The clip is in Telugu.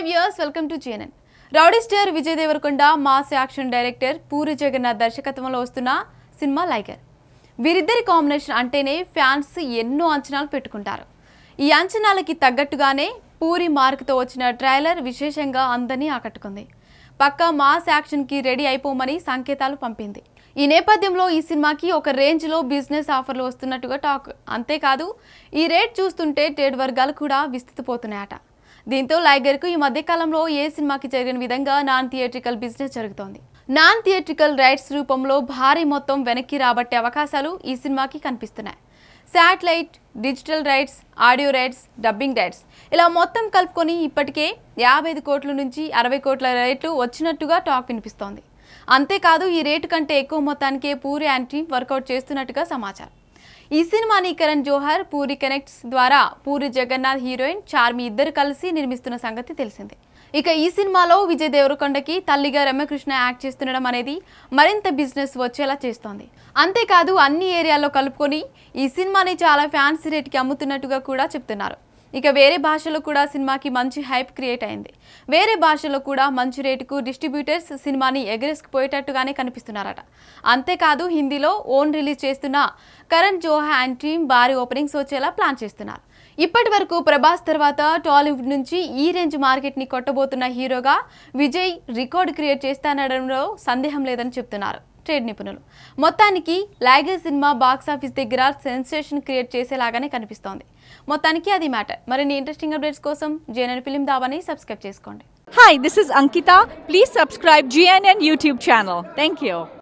high viewers welcome to GNN rowdy star Vijay Deverakonda mass action director Puri Jagannadh దర్శకత్వంలో వస్తున్న సినిమా లైగర్ వీరిద్దరి కాంబినేషన్ అంటేనే ఫ్యాన్స్ ఎన్నో అంచనాలు పెట్టుకుంటారు ఈ అంచనాలకి తగ్గట్టుగానే పూరి మార్క్తో వచ్చిన ట్రైలర్ విశేషంగా అందరినీ ఆకట్టుకుంది పక్క మాస్ యాక్షన్కి రెడీ అయిపోమని సంకేతాలు పంపింది ఈ నేపథ్యంలో ఈ సినిమాకి ఒక రేంజ్లో బిజినెస్ ఆఫర్లు వస్తున్నట్టుగా టాక్ అంతేకాదు ఈ రేట్ చూస్తుంటే ట్రేడ్ వర్గాలు కూడా విస్తృతపోతున్నాయట దీంతో లైగర్ కు ఈ మధ్యకాలంలో ఏ సినిమాకి జరిగిన విధంగా నాన్ థియేట్రికల్ బిజినెస్ జరుగుతోంది నాన్ థియేట్రికల్ రైట్స్ రూపంలో భారీ మొత్తం వెనక్కి రాబట్టే అవకాశాలు ఈ సినిమాకి కనిపిస్తున్నాయి satellite digital rights audio rights dubbing rights ఇలా మొత్తం కలుపుకొని ఇప్పటికే యాభై ఐదు కోట్ల నుంచి అరవై కోట్ల రేట్లు వచ్చినట్టుగా టాక్ వినిపిస్తోంది అంతేకాదు ఈ రేటు కంటే ఎక్కువ మొత్తానికే పూరి యాంటీ వర్కౌట్ చేస్తున్నట్టుగా సమాచారం ఈ సినిమాని కరణ్ జోహర్ పూరి కనెక్ట్స్ ద్వారా పూరి జగన్నాథ్ హీరోయిన్ చార్మి ఇద్దరు కలిసి నిర్మిస్తున్న సంగతి తెలిసిందే ఇక ఈ సినిమాలో విజయ్ దేవరకొండకి తల్లిగా రమ్యకృష్ణ యాక్ట్ చేస్తుండడం అనేది మరింత బిజినెస్ వచ్చేలా చేస్తోంది అంతేకాదు అన్ని ఏరియాల్లో కలుపుకొని ఈ సినిమాని చాలా ఫ్యాన్సీ రేట్కి అమ్ముతున్నట్టుగా కూడా చెప్తున్నారు ఇక వేరే భాషలో కూడా సినిమాకి మంచి హైప్ క్రియేట్ అయింది వేరే భాషలో కూడా మంచి రేటుకు డిస్ట్రిబ్యూటర్స్ సినిమాని ఎగరేసుకుపోయేటట్టుగానే కనిపిస్తున్నారట అంతేకాదు హిందీలో ఓన్ రిలీజ్ చేస్తున్న కరణ్ జోహా అండ్ టీమ్ భారీ ఓపెనింగ్స్ వచ్చేలా ప్లాన్ చేస్తున్నారు ఇప్పటి వరకు ప్రభాస్ తర్వాత టాలీవుడ్ నుంచి ఈ రేంజ్ మార్కెట్ని కొట్టబోతున్న హీరోగా విజయ్ రికార్డ్ క్రియేట్ చేస్తానడంలో సందేహం లేదని చెప్తున్నారు ట్రేడ్ నిపుణులు మొత్తానికి లాగర్ సినిమా బాక్సాఫీస్ దగ్గర సెన్సేషన్ క్రియేట్ చేసేలాగానే కనిపిస్తోంది మొత్తానికి అది మ్యాటర్ మరిన్ని ఇంట్రెస్టింగ్ అప్డేట్స్ కోసం జేఎన్ఎన్ ఫిలిం దావాని సబ్స్క్రైబ్ చేసుకోండి hi this is Ankita please subscribe GNN YouTube channel thank you